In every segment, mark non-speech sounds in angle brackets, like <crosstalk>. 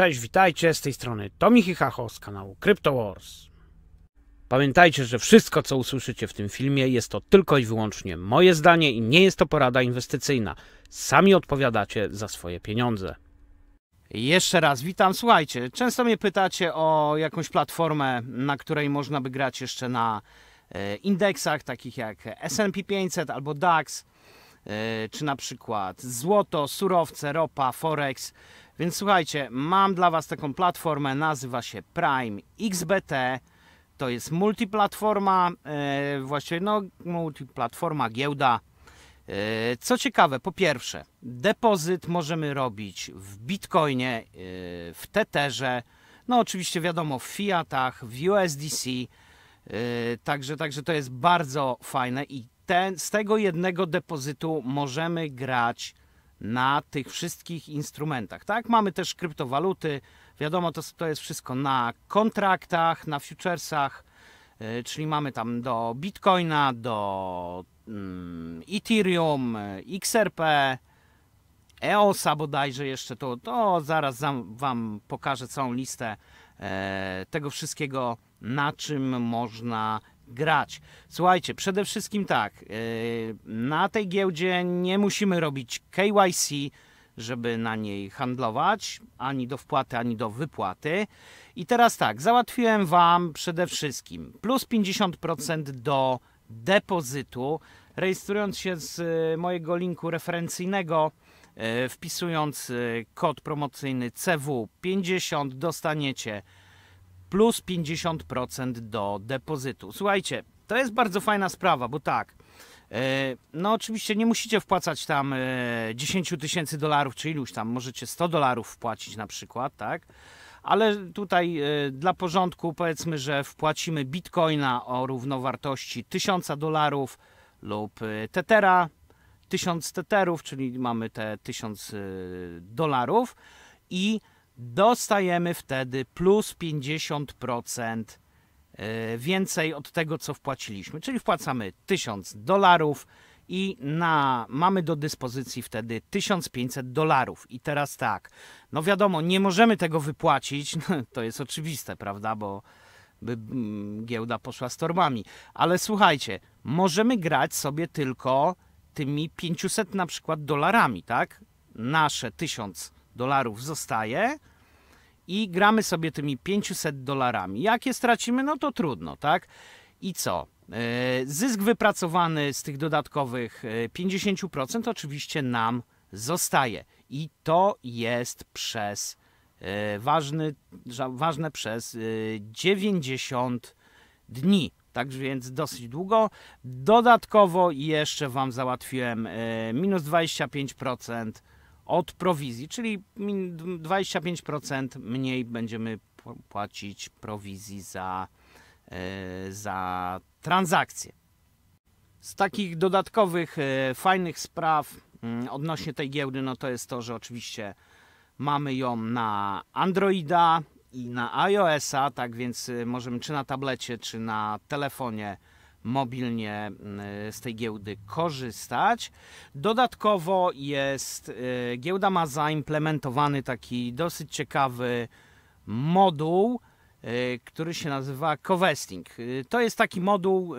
Cześć, witajcie z tej strony Tomi Hichacho z kanału Crypto Wars. Pamiętajcie, że wszystko co usłyszycie w tym filmie jest to tylko i wyłącznie moje zdanie i nie jest to porada inwestycyjna. Sami odpowiadacie za swoje pieniądze. Jeszcze raz witam. Słuchajcie, często mnie pytacie o jakąś platformę, na której można by grać jeszcze na e, indeksach takich jak S&P 500 albo DAX e, czy na przykład złoto, surowce, ropa, forex. Więc słuchajcie, mam dla Was taką platformę, nazywa się Prime XBT. To jest multiplatforma, e, właściwie no, multiplatforma giełda. E, co ciekawe, po pierwsze, depozyt możemy robić w Bitcoinie, e, w Tetherze, no oczywiście wiadomo w Fiatach, w USDC, także, także to jest bardzo fajne i ten, z tego jednego depozytu możemy grać na tych wszystkich instrumentach. Tak, mamy też kryptowaluty. Wiadomo, to, to jest wszystko na kontraktach, na futuresach, e, czyli mamy tam do Bitcoina, do mm, Ethereum, e, XRP, EOSa bodajże jeszcze, to, to zaraz Wam pokażę całą listę e, tego wszystkiego, na czym można grać. Słuchajcie, przede wszystkim tak, e, na tej giełdzie nie musimy robić KYC, żeby na niej handlować, ani do wpłaty, ani do wypłaty. I teraz tak, załatwiłem Wam przede wszystkim plus 50% do depozytu, rejestrując się z e, mojego linku referencyjnego, e, wpisując kod promocyjny CW50 dostaniecie plus 50% do depozytu. Słuchajcie, to jest bardzo fajna sprawa, bo tak. E, no, oczywiście nie musicie wpłacać tam 10 e, tysięcy dolarów czy iluś tam, możecie 100 dolarów wpłacić na przykład, tak? Ale tutaj e, dla porządku powiedzmy, że wpłacimy bitcoina o równowartości 1000 dolarów lub tetera, 1000 teterów, czyli mamy te 1000 dolarów i dostajemy wtedy plus 50% e, więcej od tego, co wpłaciliśmy. Czyli wpłacamy 1000 dolarów i na, mamy do dyspozycji wtedy 1500 dolarów. I teraz tak, no wiadomo, nie możemy tego wypłacić, <laughs> to jest oczywiste, prawda, bo by mm, giełda poszła z torbami. Ale słuchajcie, możemy grać sobie tylko tymi 500 na przykład dolarami, tak? Nasze 1000 dolarów zostaje, i gramy sobie tymi 500 dolarami. Jakie stracimy, no to trudno, tak? I co? E, zysk wypracowany z tych dodatkowych 50% e, oczywiście nam zostaje. I to jest przez e, ważny, ważne przez 90 dni. Tak więc dosyć długo. Dodatkowo jeszcze Wam załatwiłem minus 25% od prowizji, czyli 25% mniej będziemy płacić prowizji za, e, za transakcje. Z takich dodatkowych, e, fajnych spraw mm, odnośnie tej giełdy, no to jest to, że oczywiście mamy ją na Androida i na iOS-a, tak więc e, możemy czy na tablecie, czy na telefonie mobilnie mm, z tej giełdy korzystać. Dodatkowo jest, y, giełda ma zaimplementowany taki dosyć ciekawy moduł, y, który się nazywa Covesting. Y, to jest taki moduł,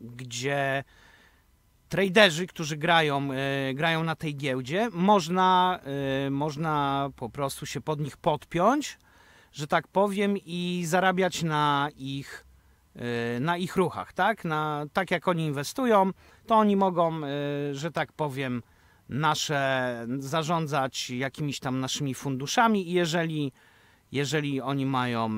gdzie traderzy, którzy grają, grają na tej giełdzie, można, można po prostu się pod nich podpiąć, że tak powiem, i zarabiać na ich Y, na ich ruchach, tak? Na, tak jak oni inwestują, to oni mogą, y, że tak powiem, nasze zarządzać jakimiś tam naszymi funduszami i jeżeli, jeżeli oni mają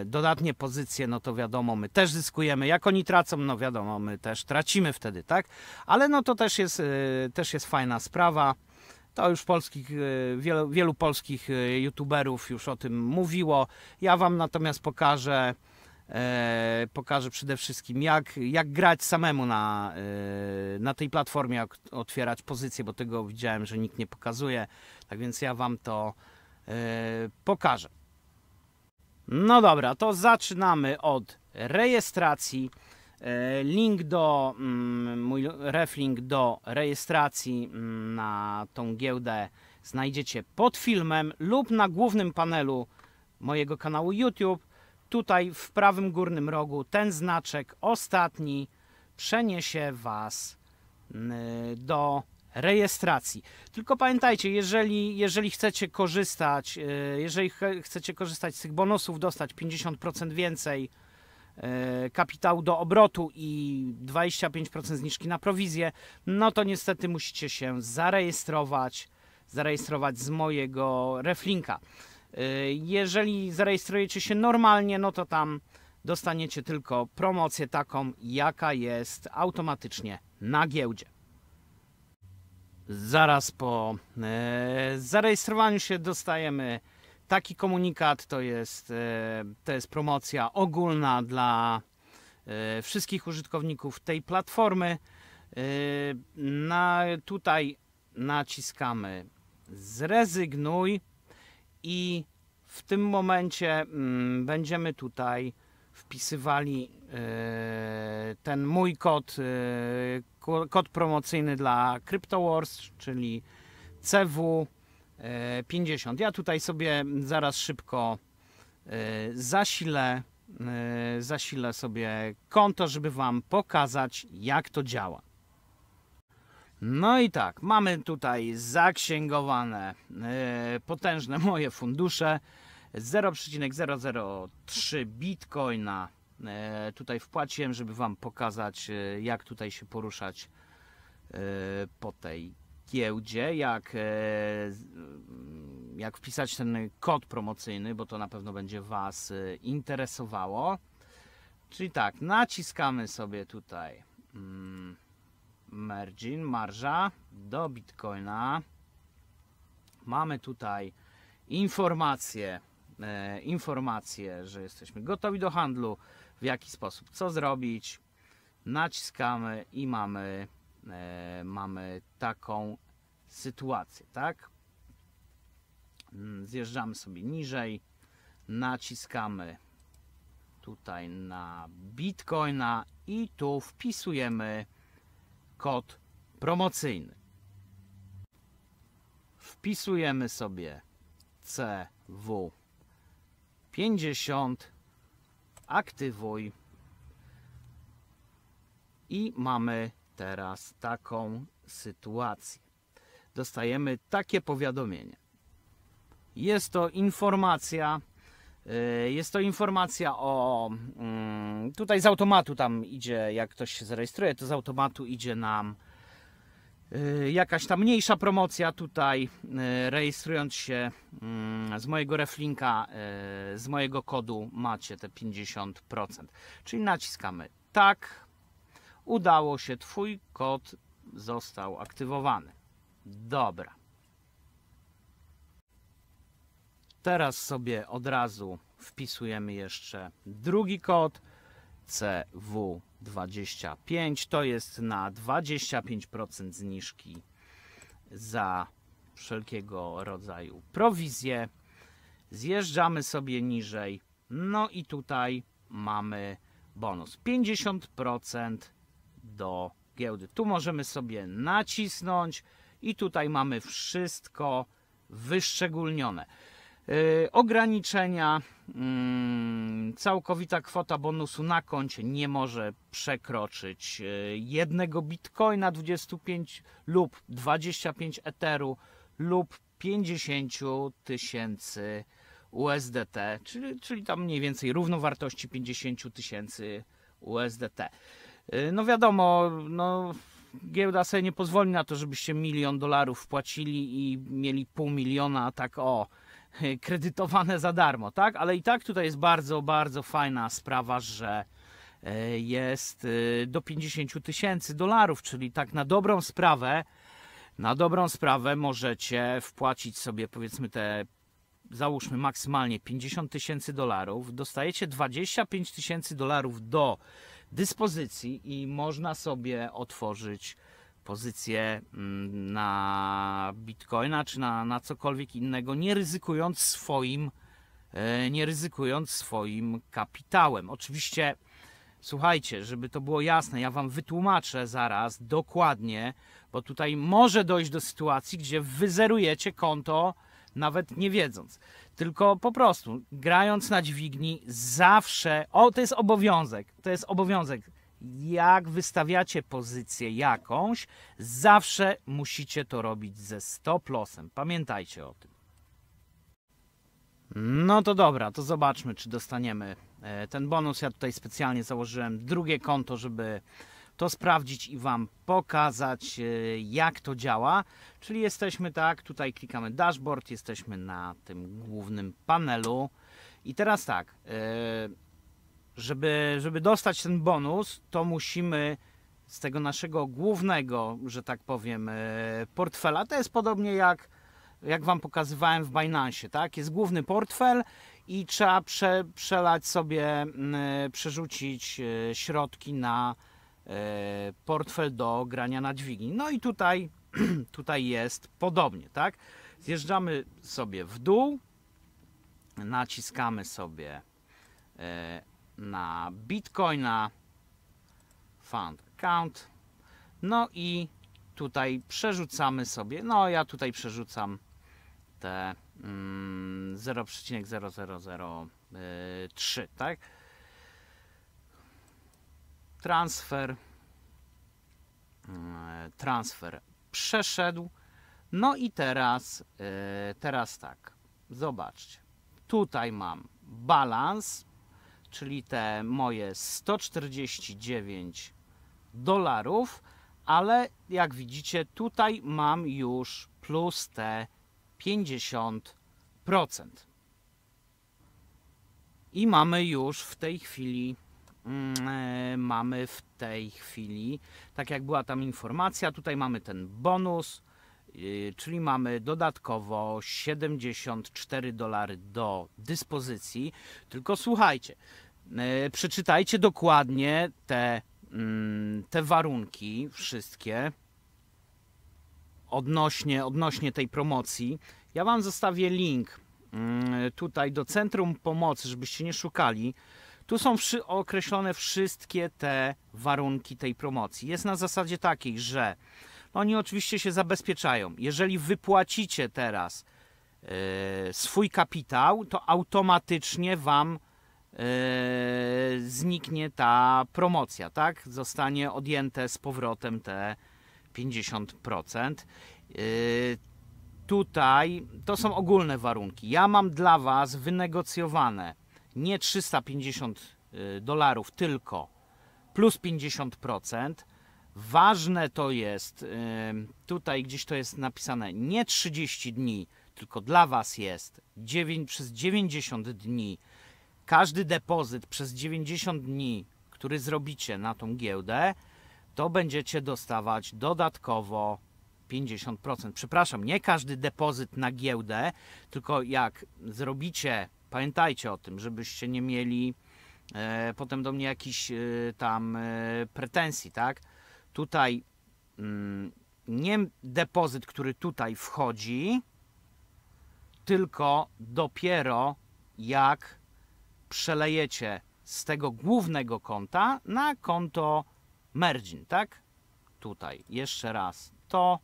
y, dodatnie pozycje, no to wiadomo, my też zyskujemy. Jak oni tracą, no wiadomo, my też tracimy wtedy, tak? Ale no to też jest, też jest fajna sprawa. To już polskich, wielu, wielu polskich youtuberów już o tym mówiło. Ja wam natomiast pokażę E, pokażę przede wszystkim, jak, jak grać samemu na, e, na tej platformie, jak otwierać pozycję, bo tego widziałem, że nikt nie pokazuje. Tak więc ja Wam to e, pokażę. No dobra, to zaczynamy od rejestracji. E, link do, mm, mój reflink do rejestracji mm, na tą giełdę znajdziecie pod filmem lub na głównym panelu mojego kanału YouTube Tutaj w prawym górnym rogu ten znaczek ostatni przeniesie Was y, do rejestracji. Tylko pamiętajcie, jeżeli, jeżeli chcecie korzystać, y, jeżeli chcecie korzystać z tych bonusów, dostać 50% więcej y, kapitału do obrotu i 25% zniżki na prowizję, no to niestety musicie się zarejestrować, zarejestrować z mojego reflinka. Y, jeżeli zarejestrujecie się normalnie, no to tam dostaniecie tylko promocję taką, jaka jest automatycznie na giełdzie. Zaraz po y, zarejestrowaniu się dostajemy taki komunikat, to jest, y, to jest promocja ogólna dla wszystkich użytkowników tej platformy. Na, tutaj naciskamy zrezygnuj i w tym momencie mm, będziemy tutaj wpisywali e, ten mój kod, e, kod promocyjny dla CryptoWars, czyli CW50. E, ja tutaj sobie zaraz szybko zasilę, zasilę sobie konto, żeby Wam pokazać, jak to działa. No i tak, mamy tutaj zaksięgowane yy, potężne <laughs> moje fundusze. 0,003 bitcoina yy, tutaj wpłaciłem, żeby Wam pokazać, yy, jak tutaj się poruszać e, po tej giełdzie, jak, mm, jak wpisać ten kod promocyjny, bo to na pewno będzie Was interesowało. Czyli tak, naciskamy sobie tutaj. Mm, margin, marża do Bitcoina. Mamy tutaj informacje, e, informacje, że jesteśmy gotowi do handlu, w jaki sposób, co zrobić. Naciskamy i mamy, e, mamy taką sytuację, tak? Zjeżdżamy sobie niżej, naciskamy tutaj na Bitcoina i tu wpisujemy kod promocyjny. Wpisujemy sobie CW50, aktywuj i mamy teraz taką sytuację. Dostajemy takie powiadomienie. Jest to informacja E, jest to informacja o. Mm, tutaj z automatu tam idzie, jak ktoś się zarejestruje, to z automatu idzie nam e, jakaś tam mniejsza promocja. Tutaj e, rejestrując się mm, z mojego reflinka, z mojego kodu macie te 50%. Czyli naciskamy tak. Udało się, Twój kod został aktywowany. Dobra. Teraz sobie od razu wpisujemy jeszcze drugi kod CW25. To jest na 25% zniżki za wszelkiego rodzaju prowizje. Zjeżdżamy sobie niżej. No i tutaj mamy bonus 50% do giełdy. Tu możemy sobie nacisnąć i tutaj mamy wszystko wyszczególnione. Y, ograniczenia. Mm, całkowita kwota bonusu na koncie nie może przekroczyć y, jednego bitcoina 25 lub 25 eteru lub 50 tysięcy USDT, czyli, czyli tam mniej więcej równowartości 50 tysięcy USDT. Y, no wiadomo, no, giełda sobie nie pozwoli na to, żebyście milion dolarów wpłacili i mieli pół miliona, a tak o <laughs> kredytowane za darmo, tak? Ale i tak tutaj jest bardzo, bardzo fajna sprawa, że e, jest e, do 50 tysięcy dolarów, czyli tak na dobrą sprawę, na dobrą sprawę możecie wpłacić sobie powiedzmy te załóżmy maksymalnie 50 tysięcy dolarów, dostajecie 25 tysięcy dolarów do dyspozycji i można sobie otworzyć pozycję mm, na bitcoina czy na, na cokolwiek innego, nie ryzykując swoim, e, nie ryzykując swoim kapitałem. Oczywiście, słuchajcie, żeby to było jasne, ja wam wytłumaczę zaraz dokładnie, bo tutaj może dojść do sytuacji, gdzie wyzerujecie konto nawet nie wiedząc. Tylko po prostu grając na dźwigni zawsze, o to jest obowiązek, to jest obowiązek jak wystawiacie pozycję jakąś, zawsze musicie to robić ze stop lossem. Pamiętajcie o tym. No to dobra, to zobaczmy, czy dostaniemy e, ten bonus. Ja tutaj specjalnie założyłem drugie konto, żeby to sprawdzić i Wam pokazać, e, jak to działa. Czyli jesteśmy tak, tutaj klikamy dashboard, jesteśmy na tym głównym panelu. I teraz tak. Yy żeby, żeby dostać ten bonus, to musimy z tego naszego głównego, że tak powiem, e, portfela. To jest podobnie jak, jak Wam pokazywałem w Binance, tak? Jest główny portfel i trzeba prze, przelać sobie, e, przerzucić e, środki na portfel do grania na dźwigni. No i tutaj, <clears throat> tutaj jest podobnie, tak? Zjeżdżamy sobie w dół, naciskamy sobie na Bitcoina, Fund Account. No i tutaj przerzucamy sobie, no ja tutaj przerzucam te mm, 0,0003, y, tak? Transfer, y, transfer przeszedł. No i teraz, y, teraz tak, zobaczcie. Tutaj mam balans czyli te moje 149 dolarów, ale jak widzicie tutaj mam już plus te 50%. I mamy już w tej chwili mm, e, mamy w tej chwili, tak jak była tam informacja, tutaj mamy ten bonus Y, czyli mamy dodatkowo 74 dolary do dyspozycji. Tylko słuchajcie, y, przeczytajcie dokładnie te, mm, te warunki wszystkie odnośnie, odnośnie tej promocji. Ja Wam zostawię link mm, tutaj do Centrum Pomocy, żebyście nie szukali. Tu są określone wszystkie te warunki tej promocji. Jest na zasadzie takiej, że oni oczywiście się zabezpieczają. Jeżeli wypłacicie teraz e, swój kapitał, to automatycznie wam e, zniknie ta promocja, tak? Zostanie odjęte z powrotem te 50%. E, tutaj to są ogólne warunki. Ja mam dla Was wynegocjowane nie 350 dolarów tylko plus 50%. Ważne to jest, tutaj gdzieś to jest napisane, nie 30 dni, tylko dla Was jest 9, przez 90 dni. Każdy depozyt przez 90 dni, który zrobicie na tą giełdę, to będziecie dostawać dodatkowo 50%. Przepraszam, nie każdy depozyt na giełdę, tylko jak zrobicie, pamiętajcie o tym, żebyście nie mieli e, potem do mnie jakichś e, tam e, pretensji, tak? tutaj mm, nie depozyt, który tutaj wchodzi, tylko dopiero jak przelejecie z tego głównego konta na konto Merdzin, tak? Tutaj, jeszcze raz, to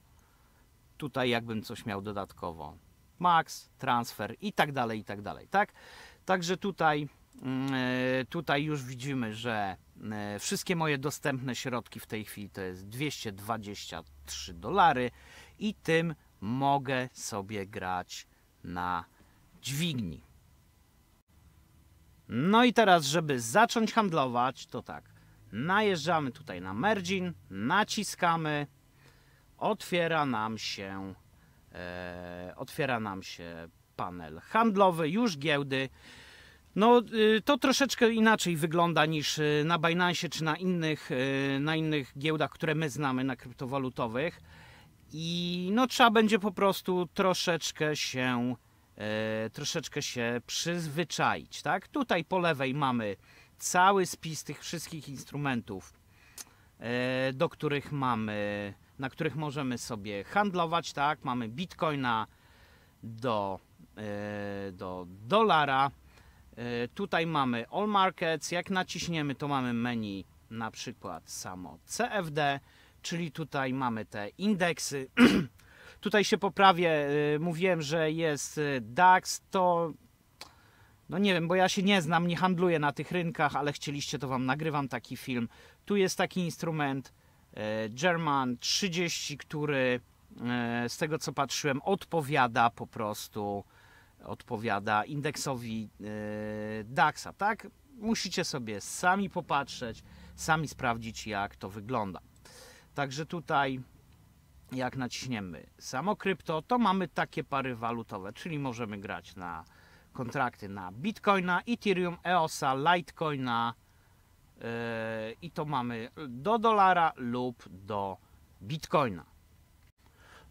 tutaj jakbym coś miał dodatkowo. Max, transfer i tak dalej, i tak dalej, tak? Także tutaj, mm, e, tutaj już widzimy, że E, wszystkie moje dostępne środki w tej chwili to jest 223 dolary i tym mogę sobie grać na dźwigni. No i teraz, żeby zacząć handlować, to tak, najeżdżamy tutaj na merdzin, naciskamy, otwiera nam się, e, otwiera nam się panel handlowy, już giełdy. No, y, to troszeczkę inaczej wygląda niż y, na Binance czy na innych, y, na innych giełdach, które my znamy, na kryptowalutowych. I no, trzeba będzie po prostu troszeczkę się, troszeczkę się przyzwyczaić. Tak? Tutaj po lewej mamy cały spis tych wszystkich instrumentów, do których mamy, na których możemy sobie handlować. Tak? Mamy bitcoina do, do dolara E, tutaj mamy All Markets, jak naciśniemy to mamy menu na przykład samo CFD, czyli tutaj mamy te indeksy. <clears throat> tutaj się poprawię, e, mówiłem, że jest e, DAX, to no nie wiem, bo ja się nie znam, nie handluję na tych rynkach, ale chcieliście to wam nagrywam taki film. Tu jest taki instrument German 30, który z tego co patrzyłem odpowiada po prostu odpowiada indeksowi e, DAXA, tak? Musicie sobie sami popatrzeć, sami sprawdzić, jak to wygląda. Także tutaj, jak naciśniemy samo krypto, to mamy takie pary walutowe, czyli możemy grać na kontrakty na Bitcoina, Ethereum, EOSa, Litecoina yy, i to mamy do dolara lub do Bitcoina.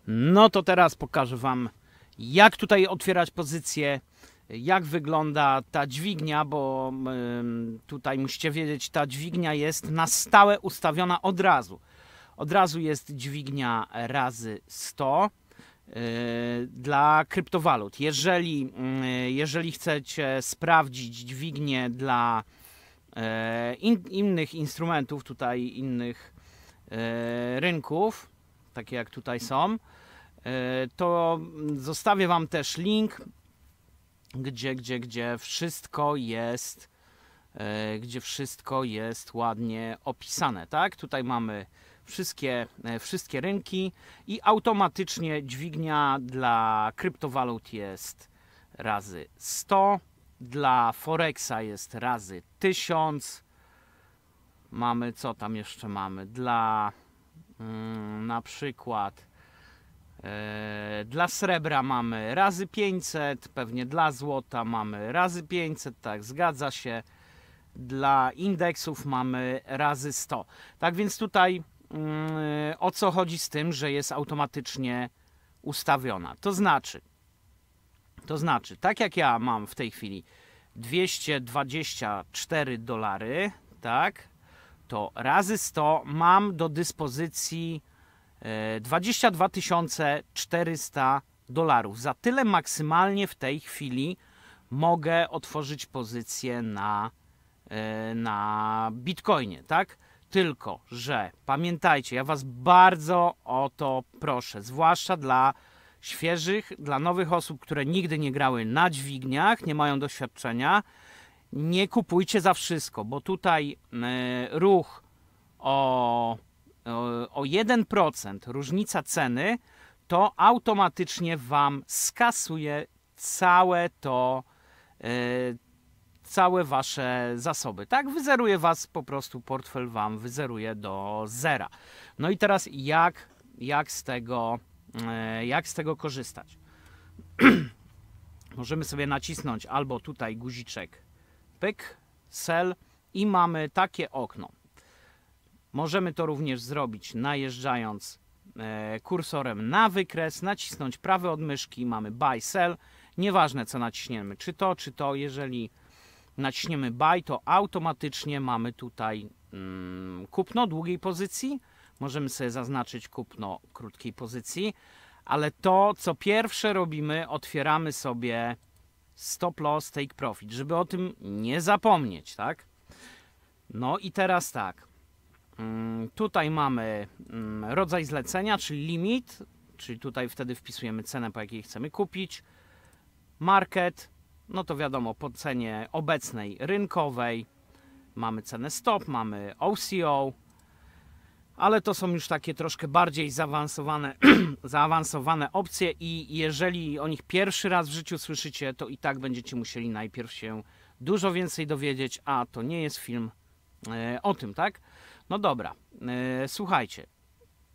No to teraz pokażę Wam jak tutaj otwierać pozycję, jak wygląda ta dźwignia, bo tutaj musicie wiedzieć, ta dźwignia jest na stałe ustawiona od razu. Od razu jest dźwignia razy 100 e, dla kryptowalut. Jeżeli, mm, jeżeli chcecie sprawdzić dźwignię dla e, in, innych instrumentów, tutaj innych e, rynków, takie jak tutaj są, E, to zostawię Wam też link, gdzie, gdzie, gdzie wszystko jest e, gdzie wszystko jest ładnie opisane, tak? Tutaj mamy wszystkie, e, wszystkie rynki i automatycznie dźwignia dla kryptowalut jest razy 100, dla Forexa jest razy 1000. Mamy co tam jeszcze mamy? Dla mm, na przykład E, dla srebra mamy razy 500, pewnie dla złota mamy razy 500, tak, zgadza się. Dla indeksów mamy razy 100. Tak więc tutaj mm, o co chodzi z tym, że jest automatycznie ustawiona. To znaczy, to znaczy, tak jak ja mam w tej chwili 224 dolary, tak, to razy 100 mam do dyspozycji 22 e, 400 dolarów. Za tyle maksymalnie w tej chwili mogę otworzyć pozycję na, e, na bitcoinie, tak? Tylko, że pamiętajcie, ja Was bardzo o to proszę, zwłaszcza dla świeżych, dla nowych osób, które nigdy nie grały na dźwigniach, nie mają doświadczenia, nie kupujcie za wszystko, bo tutaj e, ruch o o 1% różnica ceny, to automatycznie Wam skasuje całe to, e, całe Wasze zasoby. Tak, wyzeruje Was po prostu, portfel Wam wyzeruje do zera. No i teraz jak, jak, z, tego, e, jak z tego korzystać? <clears throat> Możemy sobie nacisnąć albo tutaj guziczek pyk, sell i mamy takie okno. Możemy to również zrobić najeżdżając e, kursorem na wykres, nacisnąć prawe od myszki, mamy buy, sell. Nieważne co naciśniemy, czy to, czy to. Jeżeli naciśniemy buy, to automatycznie mamy tutaj mm, kupno długiej pozycji. Możemy sobie zaznaczyć kupno krótkiej pozycji, ale to, co pierwsze robimy, otwieramy sobie stop loss, take profit, żeby o tym nie zapomnieć, tak? No i teraz tak, Mm, tutaj mamy mm, rodzaj zlecenia, czyli limit, czyli tutaj wtedy wpisujemy cenę, po jakiej chcemy kupić. Market, no to wiadomo, po cenie obecnej rynkowej mamy cenę stop, mamy OCO, ale to są już takie troszkę bardziej zaawansowane, <clears throat> zaawansowane opcje i jeżeli o nich pierwszy raz w życiu słyszycie, to i tak będziecie musieli najpierw się dużo więcej dowiedzieć, a to nie jest film e, o tym, tak? No dobra, e, słuchajcie.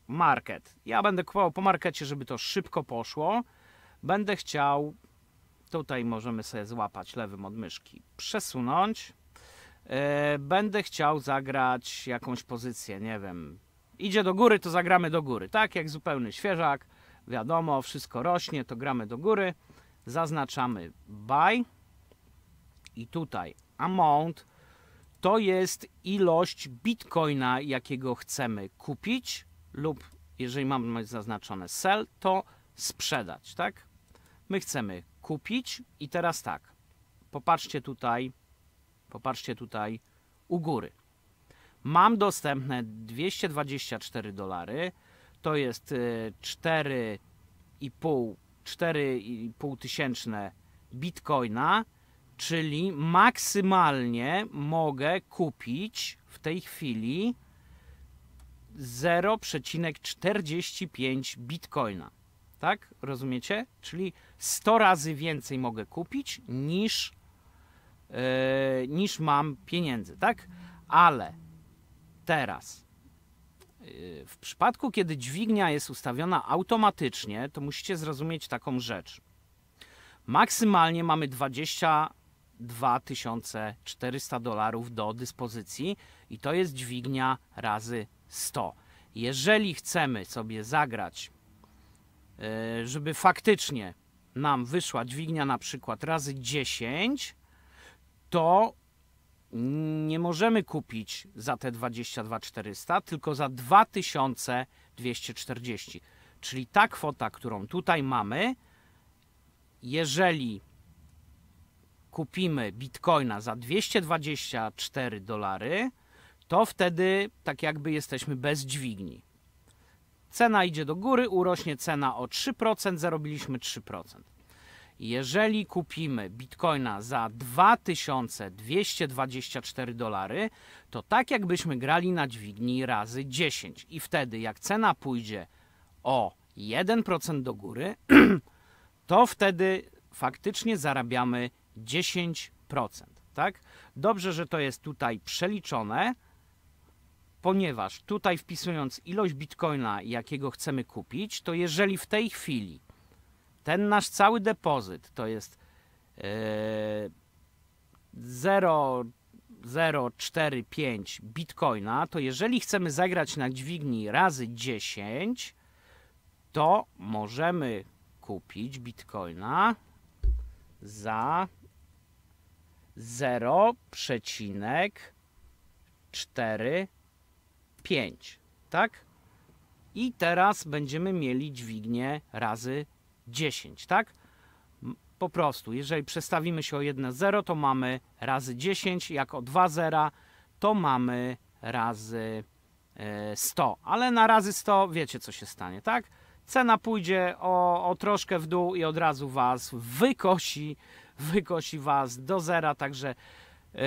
Market. Ja będę kupował po markecie, żeby to szybko poszło. Będę chciał, tutaj możemy sobie złapać lewym od myszki, przesunąć. E, będę chciał zagrać jakąś pozycję, nie wiem. Idzie do góry, to zagramy do góry. Tak jak zupełny świeżak. Wiadomo, wszystko rośnie, to gramy do góry. Zaznaczamy buy. I tutaj amount to jest ilość bitcoina, jakiego chcemy kupić lub, jeżeli mamy zaznaczone sell, to sprzedać, tak? My chcemy kupić i teraz tak, popatrzcie tutaj, popatrzcie tutaj u góry. Mam dostępne 224 dolary, to jest 4,5 y, 4,5 tysięczne bitcoina, Czyli maksymalnie mogę kupić w tej chwili 0,45 bitcoina. Tak? Rozumiecie? Czyli 100 razy więcej mogę kupić niż, yy, niż mam pieniędzy, tak? Ale teraz yy, w przypadku, kiedy dźwignia jest ustawiona automatycznie, to musicie zrozumieć taką rzecz. Maksymalnie mamy 20 2400 dolarów do dyspozycji i to jest dźwignia razy 100. Jeżeli chcemy sobie zagrać, e, żeby faktycznie nam wyszła dźwignia na przykład razy 10, to nie możemy kupić za te 22400, tylko za 2240. Czyli ta kwota, którą tutaj mamy, jeżeli kupimy bitcoina za 224 dolary, to wtedy tak jakby jesteśmy bez dźwigni. Cena idzie do góry, urośnie cena o 3%, zarobiliśmy 3%. Jeżeli kupimy bitcoina za 2224 dolary, to tak jakbyśmy grali na dźwigni razy 10 i wtedy jak cena pójdzie o 1% do góry, <clears throat> to wtedy faktycznie zarabiamy 10%. Tak? Dobrze, że to jest tutaj przeliczone, ponieważ tutaj wpisując ilość bitcoina, jakiego chcemy kupić, to jeżeli w tej chwili ten nasz cały depozyt to jest 0,045 e, bitcoina, to jeżeli chcemy zagrać na dźwigni razy 10, to możemy kupić bitcoina za 0,45. Tak? I teraz będziemy mieli dźwignię razy 10, tak? Po prostu, jeżeli przestawimy się o 1,0, to mamy razy 10, jak o 2,0, to mamy razy 100. E, Ale na razy 100 wiecie, co się stanie, tak? Cena pójdzie o, o troszkę w dół i od razu Was wykosi wykosi Was do zera, także e,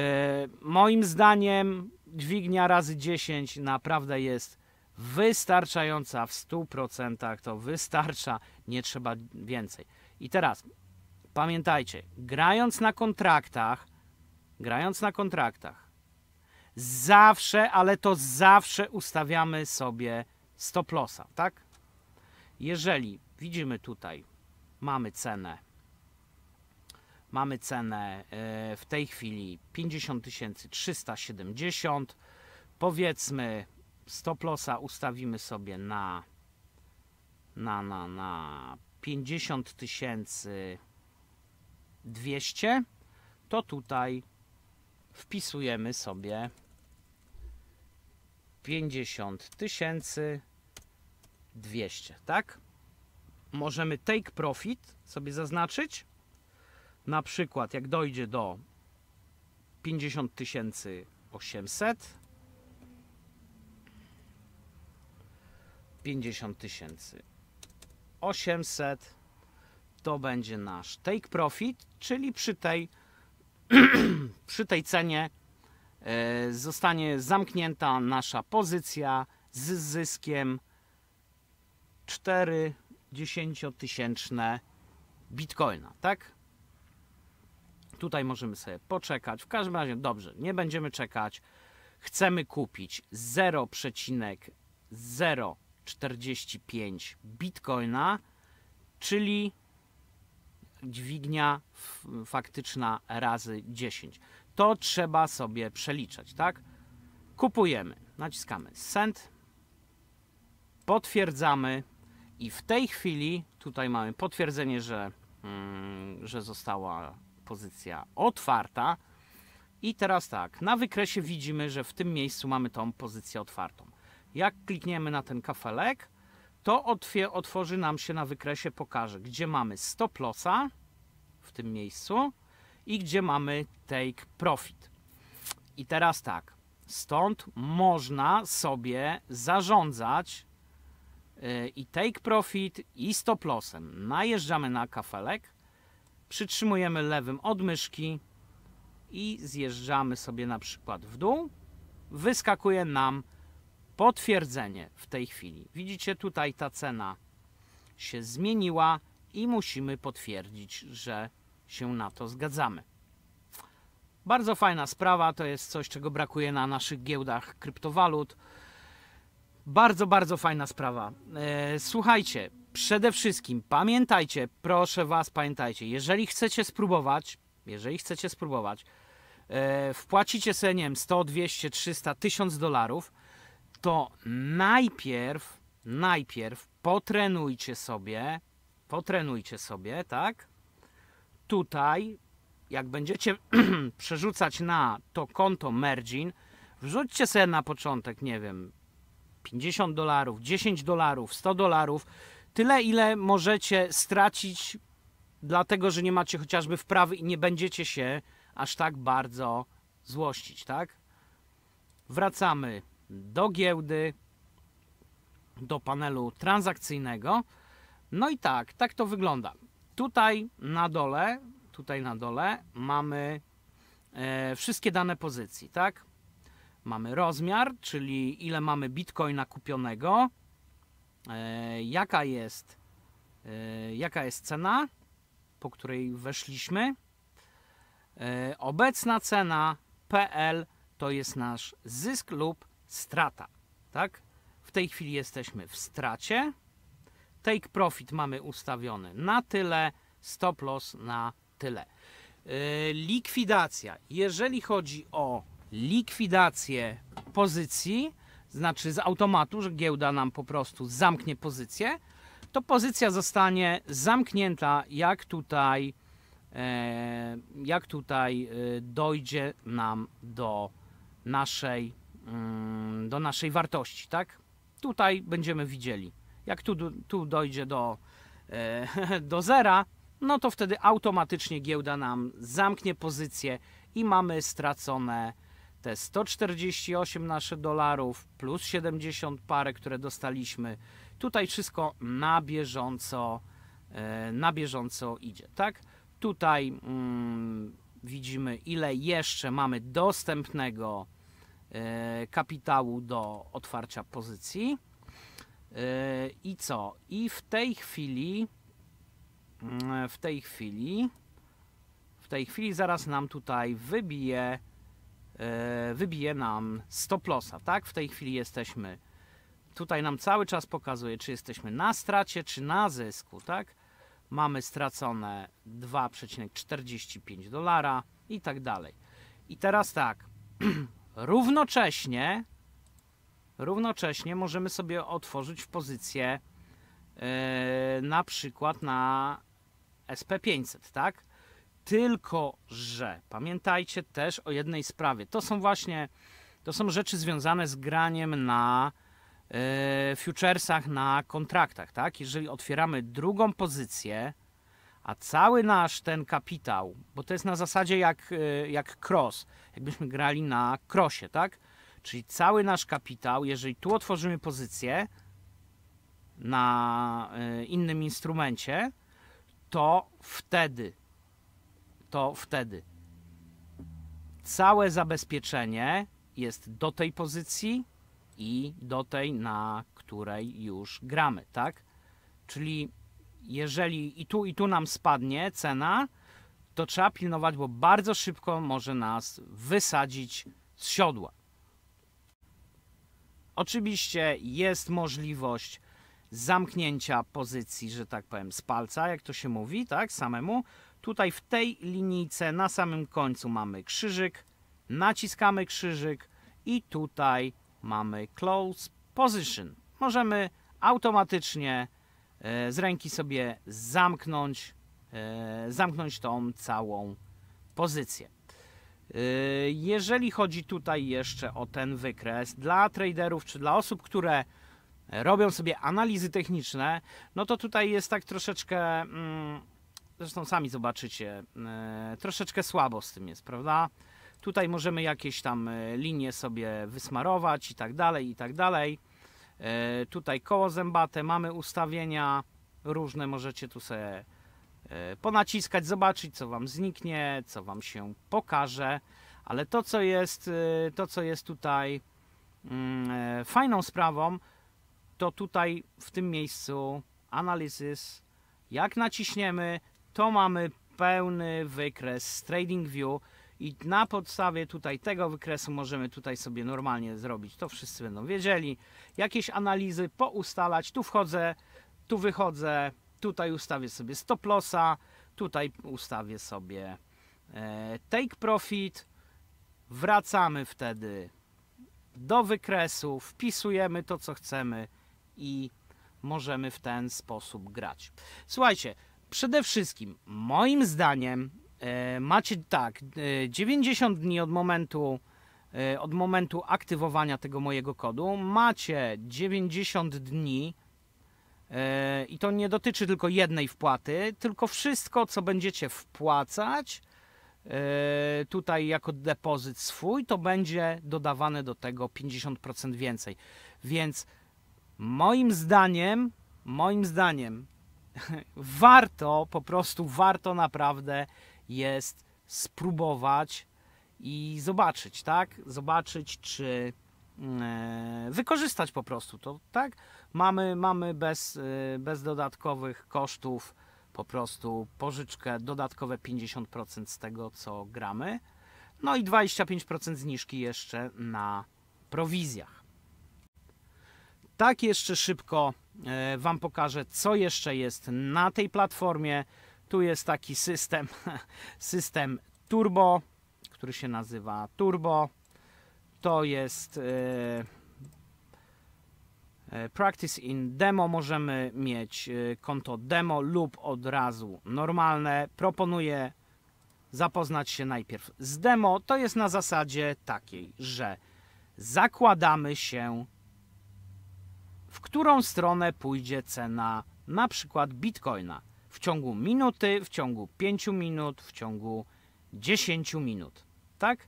moim zdaniem dźwignia razy 10 naprawdę jest wystarczająca w 100%, to wystarcza, nie trzeba więcej. I teraz pamiętajcie, grając na kontraktach, grając na kontraktach, zawsze, ale to zawsze ustawiamy sobie stop lossa, tak? Jeżeli widzimy tutaj, mamy cenę mamy cenę e, w tej chwili 50 370 powiedzmy stop lossa ustawimy sobie na na na na 50 200 to tutaj wpisujemy sobie 50 200 tak możemy take profit sobie zaznaczyć na przykład jak dojdzie do 50 800, 50 800 to będzie nasz take profit, czyli przy tej, <clears throat> przy tej cenie e, zostanie zamknięta nasza pozycja z zyskiem 4 dziesięciotysięczne bitcoina, tak? tutaj możemy sobie poczekać. W każdym razie, dobrze, nie będziemy czekać. Chcemy kupić 0,045 bitcoina, czyli dźwignia faktyczna razy 10. To trzeba sobie przeliczać, tak? Kupujemy, naciskamy send, potwierdzamy i w tej chwili tutaj mamy potwierdzenie, że, mm, że została pozycja otwarta. I teraz tak, na wykresie widzimy, że w tym miejscu mamy tą pozycję otwartą. Jak klikniemy na ten kafelek, to otwie, otworzy nam się na wykresie, pokaże, gdzie mamy stop lossa w tym miejscu i gdzie mamy take profit. I teraz tak, stąd można sobie zarządzać y, i take profit i stop lossem. Najeżdżamy na kafelek przytrzymujemy lewym od myszki i zjeżdżamy sobie na przykład w dół, wyskakuje nam potwierdzenie w tej chwili. Widzicie tutaj ta cena się zmieniła i musimy potwierdzić, że się na to zgadzamy. Bardzo fajna sprawa, to jest coś, czego brakuje na naszych giełdach kryptowalut. Bardzo, bardzo fajna sprawa. E, słuchajcie, przede wszystkim pamiętajcie, proszę Was, pamiętajcie, jeżeli chcecie spróbować, jeżeli chcecie spróbować, e, wpłacicie sobie, nie wiem, 100, 200, 300, 1000 dolarów, to najpierw, najpierw potrenujcie sobie, potrenujcie sobie, tak? Tutaj, jak będziecie <clears throat> przerzucać na to konto Mergin, wrzućcie sobie na początek, nie wiem, 50 dolarów, 10 dolarów, 100 dolarów, Tyle, ile możecie stracić, dlatego że nie macie chociażby wprawy i nie będziecie się aż tak bardzo złościć, tak? Wracamy do giełdy, do panelu transakcyjnego. No i tak, tak to wygląda. Tutaj na dole, tutaj na dole mamy e, wszystkie dane pozycji, tak? Mamy rozmiar, czyli ile mamy bitcoina kupionego, E, jaka jest, e, jaka jest cena, po której weszliśmy. E, obecna cena PL to jest nasz zysk lub strata. Tak? W tej chwili jesteśmy w stracie. Take profit mamy ustawiony na tyle, stop loss na tyle. Likwidacja. Jeżeli chodzi o likwidację pozycji, znaczy z automatu, że giełda nam po prostu zamknie pozycję, to pozycja zostanie zamknięta, jak tutaj, e, jak tutaj e, dojdzie nam do naszej, mm, do naszej wartości, tak? Tutaj będziemy widzieli. Jak tu, tu dojdzie do, e, <laughs> do zera, no to wtedy automatycznie giełda nam zamknie pozycję i mamy stracone te 148 nasze dolarów plus 70 parę, które dostaliśmy. Tutaj wszystko na bieżąco, e, na bieżąco idzie, tak? Tutaj mm, widzimy, ile jeszcze mamy dostępnego e, kapitału do otwarcia pozycji. E, I co? I w tej chwili, mm, w tej chwili, w tej chwili zaraz nam tutaj wybije E, wybije nam stop lossa, tak? W tej chwili jesteśmy, tutaj nam cały czas pokazuje, czy jesteśmy na stracie, czy na zysku, tak? Mamy stracone 2,45 dolara i tak dalej. I teraz tak, <clears throat> równocześnie, równocześnie możemy sobie otworzyć w pozycję yy, na przykład na SP500, tak? Tylko, że pamiętajcie też o jednej sprawie. To są właśnie to są rzeczy związane z graniem na yy, futuresach, na kontraktach. Tak? Jeżeli otwieramy drugą pozycję, a cały nasz ten kapitał, bo to jest na zasadzie jak, yy, jak cross, jakbyśmy grali na crossie, tak? Czyli cały nasz kapitał, jeżeli tu otworzymy pozycję na yy, innym instrumencie, to wtedy to wtedy całe zabezpieczenie jest do tej pozycji i do tej, na której już gramy, tak? Czyli jeżeli i tu, i tu nam spadnie cena, to trzeba pilnować, bo bardzo szybko może nas wysadzić z siodła. Oczywiście jest możliwość zamknięcia pozycji, że tak powiem, z palca, jak to się mówi, tak, samemu, Tutaj w tej linijce na samym końcu mamy krzyżyk, naciskamy krzyżyk i tutaj mamy close position. Możemy automatycznie e, z ręki sobie zamknąć, e, zamknąć tą całą pozycję. E, jeżeli chodzi tutaj jeszcze o ten wykres, dla traderów czy dla osób, które robią sobie analizy techniczne, no to tutaj jest tak troszeczkę mm, Zresztą sami zobaczycie, e, troszeczkę słabo z tym jest, prawda? Tutaj możemy jakieś tam e, linie sobie wysmarować i tak dalej, i tak dalej. E, tutaj koło zębate, mamy ustawienia różne, możecie tu sobie ponaciskać, zobaczyć co Wam zniknie, co Wam się pokaże. Ale to, co jest, to, co jest tutaj mm, fajną sprawą, to tutaj w tym miejscu Analysis, jak naciśniemy, to mamy pełny wykres z Trading View i na podstawie tutaj tego wykresu możemy tutaj sobie normalnie zrobić. To wszyscy będą wiedzieli. Jakieś analizy poustalać. Tu wchodzę, tu wychodzę, tutaj ustawię sobie stop lossa, tutaj ustawię sobie e, take profit. Wracamy wtedy do wykresu, wpisujemy to co chcemy i możemy w ten sposób grać. Słuchajcie, przede wszystkim, moim zdaniem, e, macie tak, 90 e, dni od momentu, e, od momentu aktywowania tego mojego kodu, macie 90 dni i to nie dotyczy tylko jednej wpłaty, tylko wszystko, co będziecie wpłacać tutaj jako depozyt swój, to będzie dodawane do tego 50% więcej. Więc moim zdaniem, moim zdaniem, <laughs> warto, po prostu warto naprawdę jest spróbować i zobaczyć, tak? Zobaczyć, czy mm, e, wykorzystać po prostu to, tak? Mamy, mamy bez, e, bez dodatkowych kosztów po prostu pożyczkę dodatkowe 50% z tego, co gramy. No i 25% zniżki jeszcze na prowizjach. Tak jeszcze szybko e, Wam pokażę, co jeszcze jest na tej platformie. Tu jest taki system, <laughs> system turbo, który się nazywa turbo. To jest e, e, Practice in demo możemy mieć konto demo lub od razu normalne. Proponuję zapoznać się najpierw z demo. To jest na zasadzie takiej, że zakładamy się w którą stronę pójdzie cena na przykład bitcoina w ciągu minuty, w ciągu 5 minut, w ciągu 10 minut. Tak?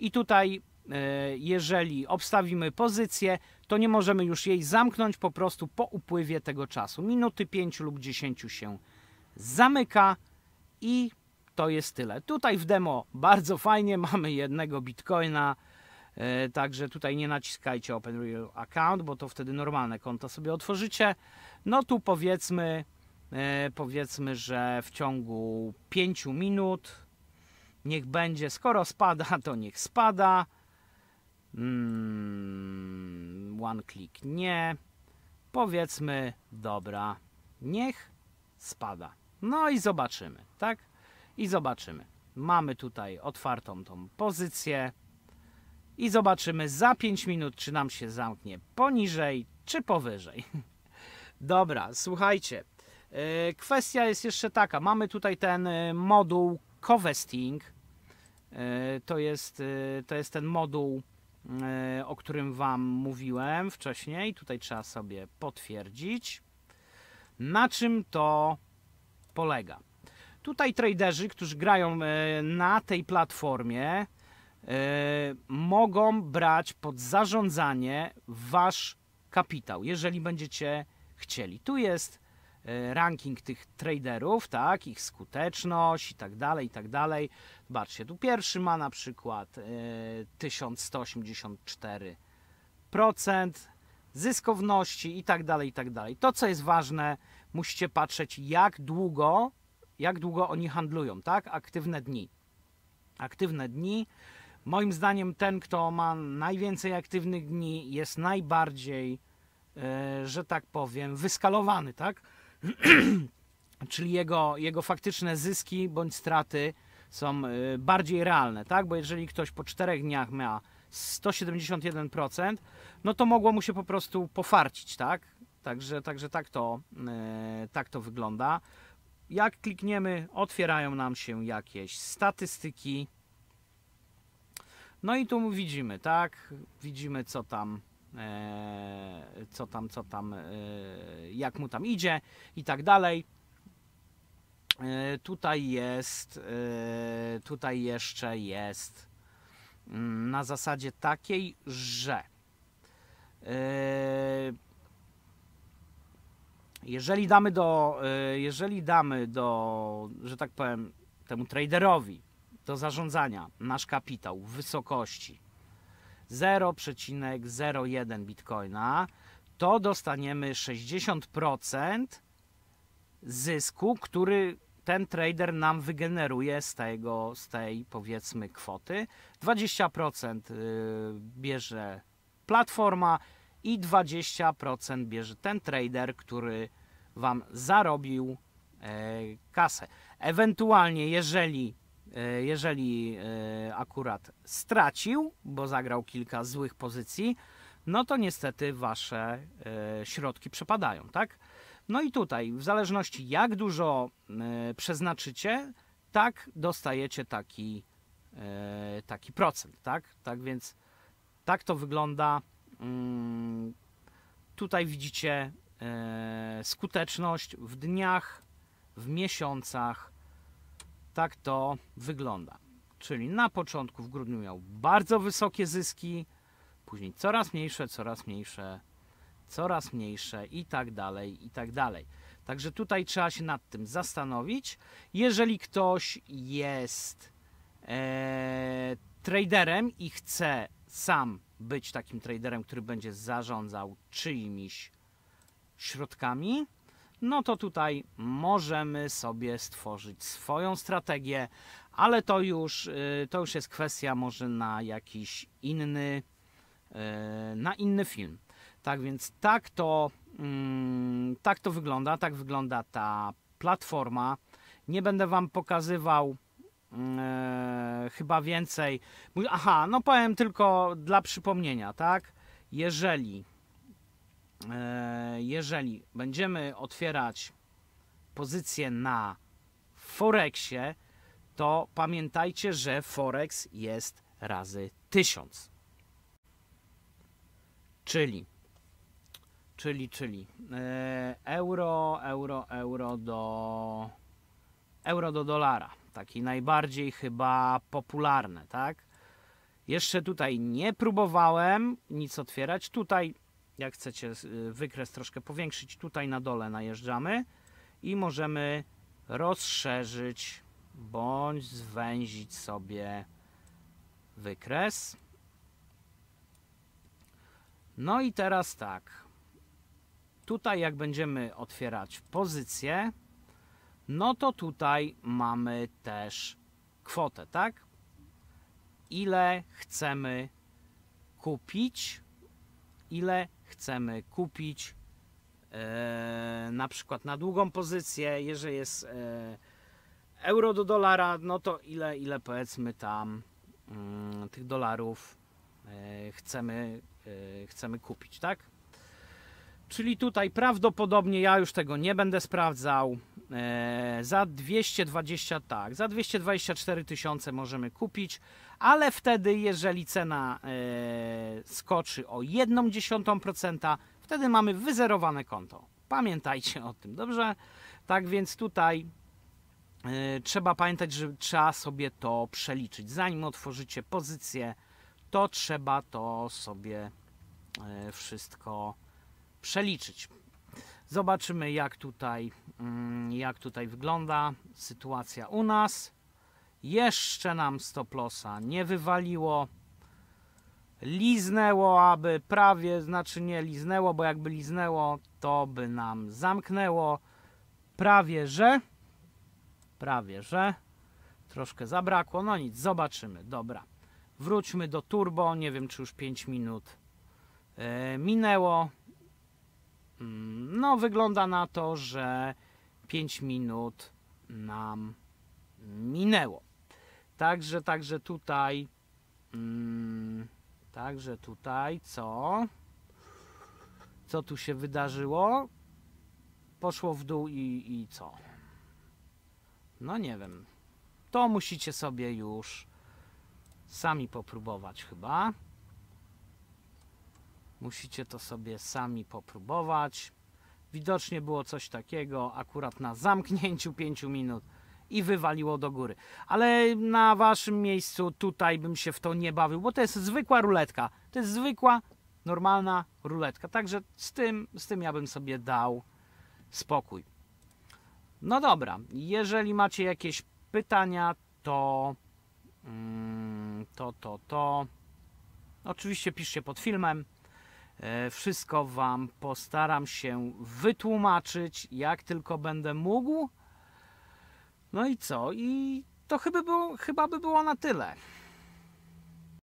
I tutaj, e, jeżeli obstawimy pozycję, to nie możemy już jej zamknąć po prostu po upływie tego czasu. Minuty 5 lub 10 się zamyka i to jest tyle. Tutaj w demo bardzo fajnie <laughs> mamy jednego bitcoina. E, także tutaj nie naciskajcie Open Real Account, bo to wtedy normalne konto sobie otworzycie. No tu powiedzmy, e, powiedzmy, że w ciągu 5 minut niech będzie, skoro spada, <laughs> to niech spada. Mm, one click nie. Powiedzmy, dobra, niech spada. No i zobaczymy, tak? I zobaczymy. Mamy tutaj otwartą tą pozycję i zobaczymy za 5 minut, czy nam się zamknie poniżej czy powyżej. <laughs> Dobra, słuchajcie. E, kwestia jest jeszcze taka. Mamy tutaj ten e, moduł Covesting. E, to jest, to jest ten moduł, o którym Wam mówiłem wcześniej. Tutaj trzeba sobie potwierdzić. Na czym to polega? Tutaj traderzy, którzy grają na tej platformie, E, mogą brać pod zarządzanie wasz kapitał, jeżeli będziecie chcieli. Tu jest e, ranking tych traderów, tak, ich skuteczność i tak dalej, i tak dalej. Zobaczcie, tu pierwszy ma na przykład 1184% e, zyskowności i tak dalej, i tak dalej. To, co jest ważne, musicie patrzeć, jak długo, jak długo oni handlują, tak, aktywne dni. Aktywne dni Moim zdaniem ten, kto ma najwięcej aktywnych dni, jest najbardziej, e, że tak powiem, wyskalowany, tak? <clears throat> Czyli jego, jego faktyczne zyski bądź straty są e, bardziej realne, tak? Bo jeżeli ktoś po czterech dniach ma 171%, no to mogło mu się po prostu pofarcić, tak? Także, także tak, to, e, tak to wygląda. Jak klikniemy, otwierają nam się jakieś statystyki. No i tu widzimy, tak? Widzimy co tam e, co tam, co tam, e, jak mu tam idzie i tak dalej. E, tutaj jest, tutaj jeszcze jest mm, na zasadzie takiej, że jeżeli damy do, jeżeli damy do, że tak powiem, temu traderowi do zarządzania nasz kapitał w wysokości 0,01 bitcoina, to dostaniemy 60% zysku, który ten trader nam wygeneruje z, tego, z tej powiedzmy kwoty. 20% y, bierze platforma i 20% bierze ten trader, który Wam zarobił e, kasę. Ewentualnie, jeżeli E, jeżeli e, akurat stracił, bo zagrał kilka złych pozycji, no to niestety wasze e, środki przepadają, tak? No i tutaj, w zależności jak dużo przeznaczycie, tak dostajecie taki, taki procent, tak? Tak więc tak to wygląda. Mm, tutaj widzicie skuteczność w dniach, w miesiącach, tak to wygląda. Czyli na początku w grudniu miał bardzo wysokie zyski, później coraz mniejsze, coraz mniejsze, coraz mniejsze i tak dalej, i tak dalej. Także tutaj trzeba się nad tym zastanowić. Jeżeli ktoś jest e, traderem i chce sam być takim traderem, który będzie zarządzał czyimiś środkami, no to tutaj możemy sobie stworzyć swoją strategię, ale to już, y, to już jest kwestia może na jakiś inny, y, na inny film. Tak więc tak to, mm, tak to wygląda, tak wygląda ta platforma. Nie będę Wam pokazywał y, chyba więcej. Aha, no powiem tylko dla przypomnienia, tak? Jeżeli E, jeżeli będziemy otwierać pozycję na Forexie, to pamiętajcie, że Forex jest razy 1000. Czyli, czyli, czyli e, euro, euro, euro do euro do dolara. Taki najbardziej chyba popularny, tak? Jeszcze tutaj nie próbowałem nic otwierać. Tutaj jak chcecie y, wykres troszkę powiększyć, tutaj na dole najeżdżamy i możemy rozszerzyć bądź zwęzić sobie wykres. No i teraz tak. Tutaj jak będziemy otwierać pozycję, no to tutaj mamy też kwotę, tak? Ile chcemy kupić, ile chcemy kupić e, na przykład na długą pozycję, jeżeli jest e, euro do dolara, no to ile, ile powiedzmy tam mm, tych dolarów e, chcemy, chcemy kupić, tak? Czyli tutaj prawdopodobnie ja już tego nie będę sprawdzał. E, za 220 tak, za 224 tysiące możemy kupić, ale wtedy, jeżeli cena e, skoczy o 0,1%, wtedy mamy wyzerowane konto. Pamiętajcie o tym, dobrze? Tak więc tutaj e, trzeba pamiętać, że trzeba sobie to przeliczyć. Zanim otworzycie pozycję, to trzeba to sobie wszystko przeliczyć. Zobaczymy jak tutaj, mm, jak tutaj wygląda sytuacja u nas. Jeszcze nam stop lossa nie wywaliło. Liznęło, aby prawie, znaczy nie liznęło, bo jakby liznęło, to by nam zamknęło. Prawie że, prawie że, troszkę zabrakło. No nic, zobaczymy. Dobra, wróćmy do turbo. Nie wiem, czy już 5 minut e, minęło. Mm, no, wygląda na to, że 5 minut nam minęło. Także, także tutaj, mm, także tutaj, co? Co tu się wydarzyło? Poszło w dół i, i co? No nie wiem. To musicie sobie już sami popróbować chyba. Musicie to sobie sami popróbować. Widocznie było coś takiego akurat na zamknięciu 5 minut i wywaliło do góry. Ale na waszym miejscu tutaj bym się w to nie bawił, bo to jest zwykła ruletka. To jest zwykła, normalna ruletka. Także z tym, z tym ja bym sobie dał spokój. No dobra, jeżeli macie jakieś pytania, to mm, to, to, to. Oczywiście piszcie pod filmem. E, wszystko Wam postaram się wytłumaczyć, jak tylko będę mógł. No i co? I to chyba, było, chyba by było na tyle.